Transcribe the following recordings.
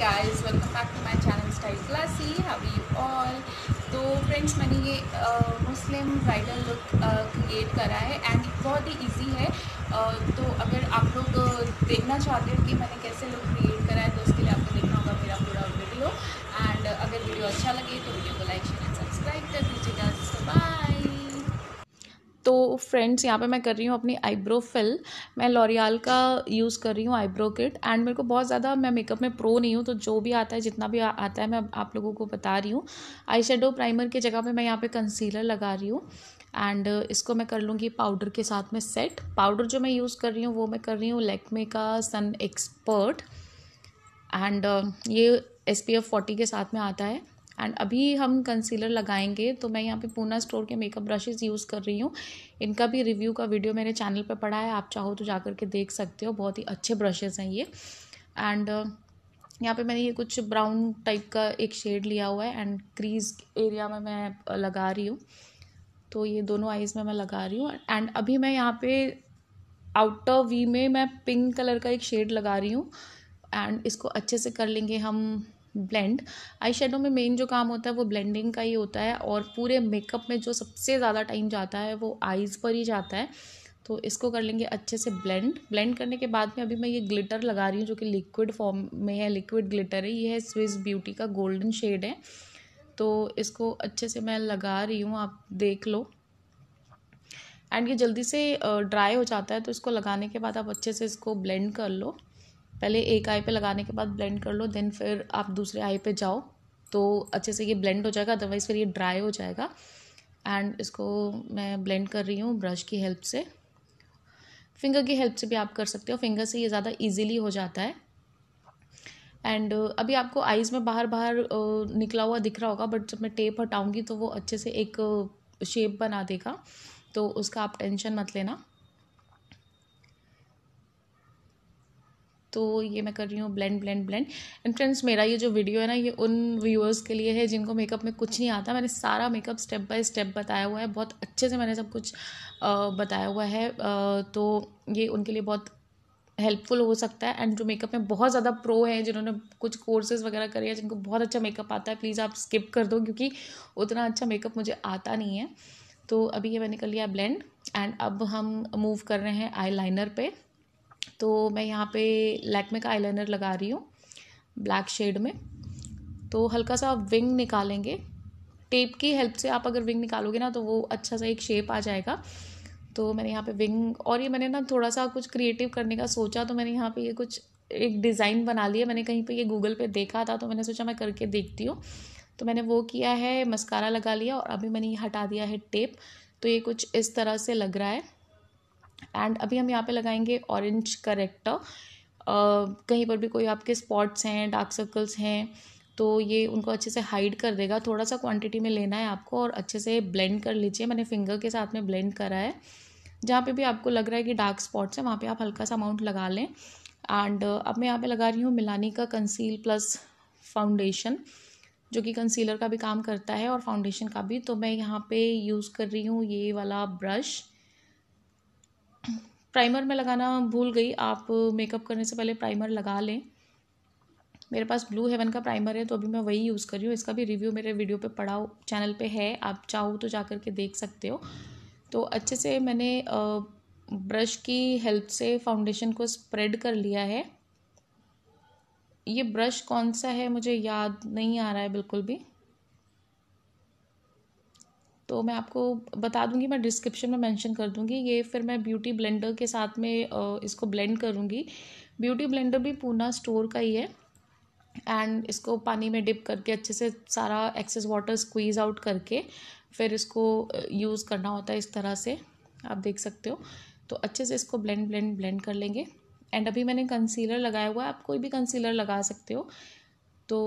guys welcome back to my channel style classy how you all तो friends मैंने ये मुस्लिम bridal look create करा है एंड बहुत ही इजी है आ, तो अगर आप लोग देखना चाहते हो कि मैंने कैसे लुक क्रिएट करा है तो उसके लिए आपको देखना होगा मेरा पूरा वीडियो एंड अगर वीडियो अच्छा लगे तो वीडियो को लाइक फ्रेंड्स यहाँ पे मैं कर रही हूँ अपनी आईब्रो फिल मैं लॉरियाल का यूज़ कर रही हूँ आईब्रो किट एंड मेरे को बहुत ज़्यादा मैं मेकअप में प्रो नहीं हूँ तो जो भी आता है जितना भी आता है मैं आप लोगों को बता रही हूँ आई प्राइमर की जगह पर मैं यहाँ पर कंसीलर लगा रही हूँ एंड इसको मैं कर लूँगी पाउडर के साथ में सेट पाउडर जो मैं यूज़ कर रही हूँ वो मैं कर रही हूँ लेकमे का सन एक्सपर्ट एंड ये एस पी एफ फोर्टी के साथ में आता है एंड अभी हम कंसीलर लगाएंगे तो मैं यहाँ पे पूना स्टोर के मेकअप ब्रशेज़ यूज़ कर रही हूँ इनका भी रिव्यू का वीडियो मेरे चैनल पर पड़ा है आप चाहो तो जाकर के देख सकते हो बहुत ही अच्छे ब्रशेज़ हैं ये एंड यहाँ पे मैंने ये कुछ ब्राउन टाइप का एक शेड लिया हुआ है एंड क्रीज एरिया में मैं लगा रही हूँ तो ये दोनों आइज़ में मैं लगा रही हूँ एंड अभी मैं यहाँ पे आउटर वी में मैं पिंक कलर का एक शेड लगा रही हूँ एंड इसको अच्छे से कर लेंगे हम ब्लेंड आई शेडो में मेन जो काम होता है वो ब्लेंडिंग का ही होता है और पूरे मेकअप में जो सबसे ज़्यादा टाइम जाता है वो आइज़ पर ही जाता है तो इसको कर लेंगे अच्छे से ब्लेंड ब्लेंड करने के बाद में अभी मैं ये ग्लिटर लगा रही हूँ जो कि लिक्विड फॉर्म में है लिक्विड ग्लिटर है ये है स्विस ब्यूटी का गोल्डन शेड है तो इसको अच्छे से मैं लगा रही हूँ आप देख लो एंड ये जल्दी से ड्राई हो जाता है तो इसको लगाने के बाद आप अच्छे से इसको ब्लेंड कर लो पहले एक आई पे लगाने के बाद ब्लेंड कर लो देन फिर आप दूसरे आई पे जाओ तो अच्छे से ये ब्लेंड हो जाएगा अदरवाइज़ फिर ये ड्राई हो जाएगा एंड इसको मैं ब्लेंड कर रही हूँ ब्रश की हेल्प से फिंगर की हेल्प से भी आप कर सकते हो फिंगर से ये ज़्यादा ईजिली हो जाता है एंड अभी आपको आइज़ में बाहर बाहर निकला हुआ दिख रहा होगा बट जब मैं टेप हटाऊँगी तो वो अच्छे से एक शेप बना देगा तो उसका आप टेंशन मत लेना तो ये मैं कर रही हूँ blend blend blend and friends मेरा ये जो वीडियो है ना ये उन व्यूअर्स के लिए है जिनको मेकअप में कुछ नहीं आता मैंने सारा मेकअप स्टेप बाय स्टेप बताया हुआ है बहुत अच्छे से मैंने सब कुछ बताया हुआ है तो ये उनके लिए बहुत हेल्पफुल हो सकता है एंड जो मेकअप में बहुत ज़्यादा प्रो है जिन्होंने कुछ कोर्सेज वगैरह करे हैं जिनको बहुत अच्छा मेकअप आता है प्लीज़ आप स्किप कर दो क्योंकि उतना अच्छा मेकअप मुझे आता नहीं है तो अभी ये मैंने कर लिया ब्लेंड एंड अब हम मूव कर रहे हैं आई लाइनर पर तो मैं यहाँ पे लैक्मे का आईलाइनर लगा रही हूँ ब्लैक शेड में तो हल्का सा विंग निकालेंगे टेप की हेल्प से आप अगर विंग निकालोगे ना तो वो अच्छा सा एक शेप आ जाएगा तो मैंने यहाँ पे विंग और ये मैंने ना थोड़ा सा कुछ क्रिएटिव करने का सोचा तो मैंने यहाँ पे ये कुछ एक डिज़ाइन बना लिया मैंने कहीं पे ये गूगल पे देखा था तो मैंने सोचा मैं करके देखती हूँ तो मैंने वो किया है मस्कारा लगा लिया और अभी मैंने ये हटा दिया है टेप तो ये कुछ इस तरह से लग रहा है एंड अभी हम यहाँ पे लगाएंगे ऑरेंज करेक्टर कहीं पर भी कोई आपके स्पॉट्स हैं डार्क सर्कल्स हैं तो ये उनको अच्छे से हाइड कर देगा थोड़ा सा क्वांटिटी में लेना है आपको और अच्छे से ब्लेंड कर लीजिए मैंने फिंगर के साथ में ब्लेंड करा है जहाँ पे भी आपको लग रहा है कि डार्क स्पॉट्स हैं वहाँ पे आप हल्का सा अमाउंट लगा लें एंड अब मैं यहाँ पे लगा रही हूँ मिलानी का कंसील प्लस फाउंडेशन जो कि कंसीलर का भी काम करता है और फाउंडेशन का भी तो मैं यहाँ पे यूज़ कर रही हूँ ये वाला ब्रश प्राइमर में लगाना भूल गई आप मेकअप करने से पहले प्राइमर लगा लें मेरे पास ब्लू हेवन का प्राइमर है तो अभी मैं वही यूज़ कर रही हूँ इसका भी रिव्यू मेरे वीडियो पे पढ़ाओ चैनल पे है आप चाहो तो जा कर के देख सकते हो तो अच्छे से मैंने ब्रश की हेल्प से फाउंडेशन को स्प्रेड कर लिया है ये ब्रश कौन सा है मुझे याद नहीं आ रहा है बिल्कुल भी तो मैं आपको बता दूंगी मैं डिस्क्रिप्शन में मेंशन कर दूंगी ये फिर मैं ब्यूटी ब्लेंडर के साथ में इसको ब्लेंड करूँगी ब्यूटी ब्लेंडर भी पूना स्टोर का ही है एंड इसको पानी में डिप करके अच्छे से सारा एक्सेस वाटर स्क्वीज आउट करके फिर इसको यूज़ करना होता है इस तरह से आप देख सकते हो तो अच्छे से इसको ब्लेंड ब्लेंड ब्लेंड कर लेंगे एंड अभी मैंने कंसीलर लगाया हुआ है आप कोई भी कंसीलर लगा सकते हो तो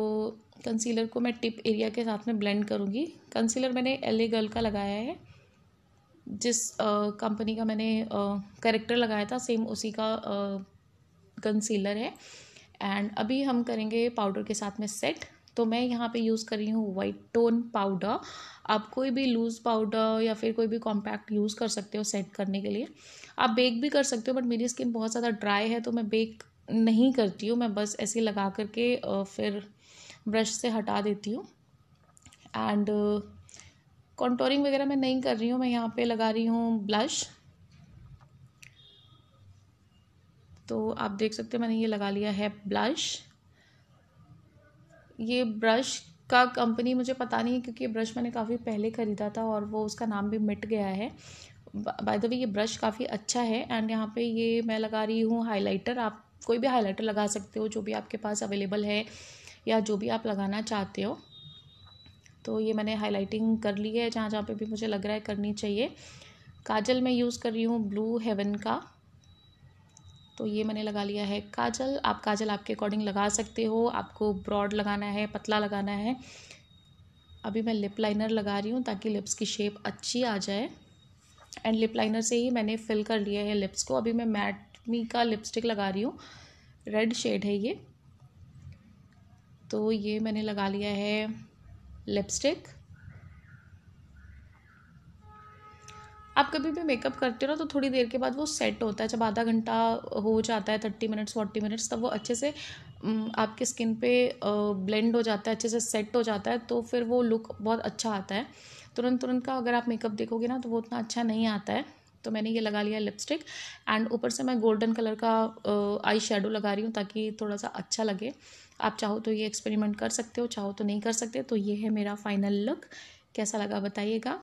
कंसीलर को मैं टिप एरिया के साथ में ब्लेंड करूँगी कंसीलर मैंने एल ए गर्ल का लगाया है जिस कंपनी का मैंने करेक्टर लगाया था सेम उसी का कंसीलर है एंड अभी हम करेंगे पाउडर के साथ में सेट तो मैं यहाँ पे यूज़ कर रही हूँ वाइट टोन पाउडर आप कोई भी लूज़ पाउडर या फिर कोई भी कॉम्पैक्ट यूज़ कर सकते हो सेट करने के लिए आप बेक भी कर सकते हो बट मेरी स्किन बहुत ज़्यादा ड्राई है तो मैं बेक नहीं करती हूँ मैं बस ऐसे लगा करके फिर ब्रश से हटा देती हूँ एंड कॉन्टोरिंग वगैरह मैं नहीं कर रही हूँ मैं यहाँ पे लगा रही हूँ ब्लश तो आप देख सकते हैं मैंने ये लगा लिया है ब्लश ये ब्रश का कंपनी मुझे पता नहीं है क्योंकि ये ब्रश मैंने काफ़ी पहले ख़रीदा था और वो उसका नाम भी मिट गया है बाय द वे ये ब्रश काफ़ी अच्छा है एंड यहाँ पे ये मैं लगा रही हूँ हाइलाइटर आप कोई भी हाईलाइटर लगा सकते हो जो भी आपके पास अवेलेबल है या जो भी आप लगाना चाहते हो तो ये मैंने हाईलाइटिंग कर ली है जहाँ जहाँ पे भी मुझे लग रहा है करनी चाहिए काजल मैं यूज़ कर रही हूँ ब्लू हेवन का तो ये मैंने लगा लिया है काजल आप काजल आपके अकॉर्डिंग लगा सकते हो आपको ब्रॉड लगाना है पतला लगाना है अभी मैं लिप लाइनर लगा रही हूँ ताकि लिप्स की शेप अच्छी आ जाए एंड लिप लाइनर से ही मैंने फिल कर लिया है लिप्स को अभी मैं मैट मी का लिपस्टिक लगा रही हूँ रेड शेड है ये तो ये मैंने लगा लिया है लिपस्टिक आप कभी भी मेकअप करते हो तो थोड़ी देर के बाद वो सेट होता है जब आधा घंटा हो जाता है थर्टी मिनट्स फोर्टी मिनट्स तब वो अच्छे से आपके स्किन पे ब्लेंड हो जाता है अच्छे से सेट हो जाता है तो फिर वो लुक बहुत अच्छा आता है तुरंत तुरंत का अगर आप मेकअप देखोगे ना तो वो उतना अच्छा नहीं आता है तो मैंने ये लगा लिया लिपस्टिक एंड ऊपर से मैं गोल्डन कलर का आई शेडो लगा रही हूँ ताकि थोड़ा सा अच्छा लगे आप चाहो तो ये एक्सपेरिमेंट कर सकते हो चाहो तो नहीं कर सकते तो ये है मेरा फाइनल लुक कैसा लगा बताइएगा